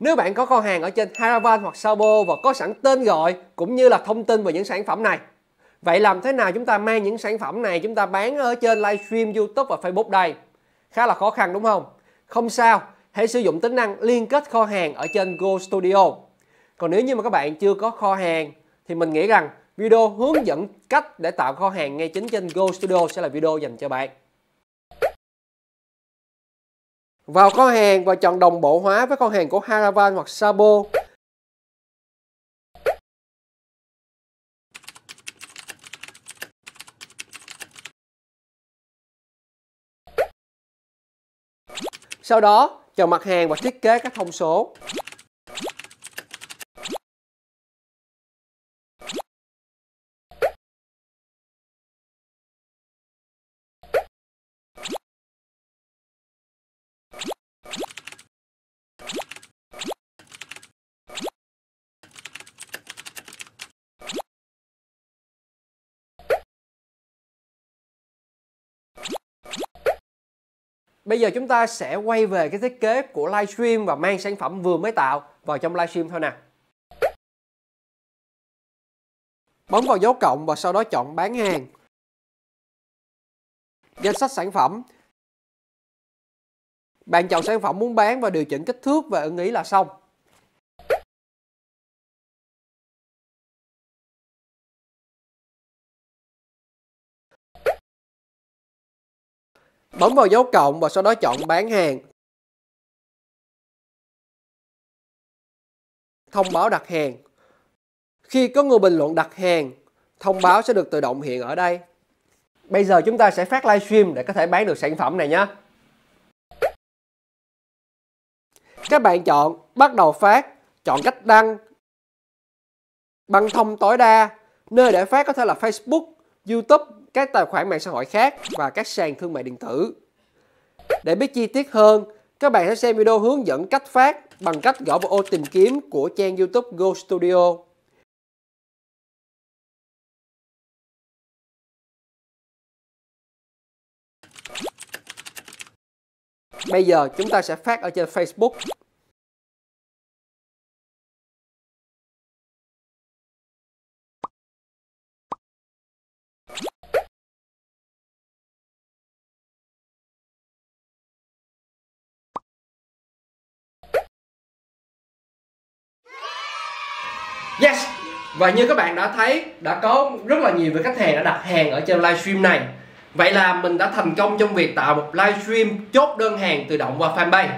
Nếu bạn có kho hàng ở trên Haravan hoặc Sabo và có sẵn tên gọi cũng như là thông tin về những sản phẩm này. Vậy làm thế nào chúng ta mang những sản phẩm này chúng ta bán ở trên livestream YouTube và Facebook đây? Khá là khó khăn đúng không? Không sao, hãy sử dụng tính năng liên kết kho hàng ở trên Go Studio. Còn nếu như mà các bạn chưa có kho hàng thì mình nghĩ rằng video hướng dẫn cách để tạo kho hàng ngay chính trên Go Studio sẽ là video dành cho bạn. Vào kho hàng và chọn đồng bộ hóa với kho hàng của Haravan hoặc Sabo. Sau đó, chọn mặt hàng và thiết kế các thông số. Bây giờ chúng ta sẽ quay về cái thiết kế của livestream và mang sản phẩm vừa mới tạo vào trong livestream thôi nè. Bấm vào dấu cộng và sau đó chọn bán hàng. Danh sách sản phẩm. Bạn chọn sản phẩm muốn bán và điều chỉnh kích thước và ưng ý là xong. Bấm vào dấu cộng và sau đó chọn bán hàng. Thông báo đặt hàng. Khi có người bình luận đặt hàng, thông báo sẽ được tự động hiện ở đây. Bây giờ chúng ta sẽ phát livestream để có thể bán được sản phẩm này nhé. Các bạn chọn bắt đầu phát, chọn cách đăng, băng thông tối đa, nơi để phát có thể là Facebook, YouTube, các tài khoản mạng xã hội khác và các sàn thương mại điện tử. Để biết chi tiết hơn, các bạn sẽ xem video hướng dẫn cách phát bằng cách gõ vào ô tìm kiếm của trang YouTube Go Studio. Bây giờ chúng ta sẽ phát ở trên Facebook Yes! Và như các bạn đã thấy, đã có rất là nhiều về khách hàng đã đặt hàng ở trên livestream này. Vậy là mình đã thành công trong việc tạo một livestream chốt đơn hàng tự động qua fanpage.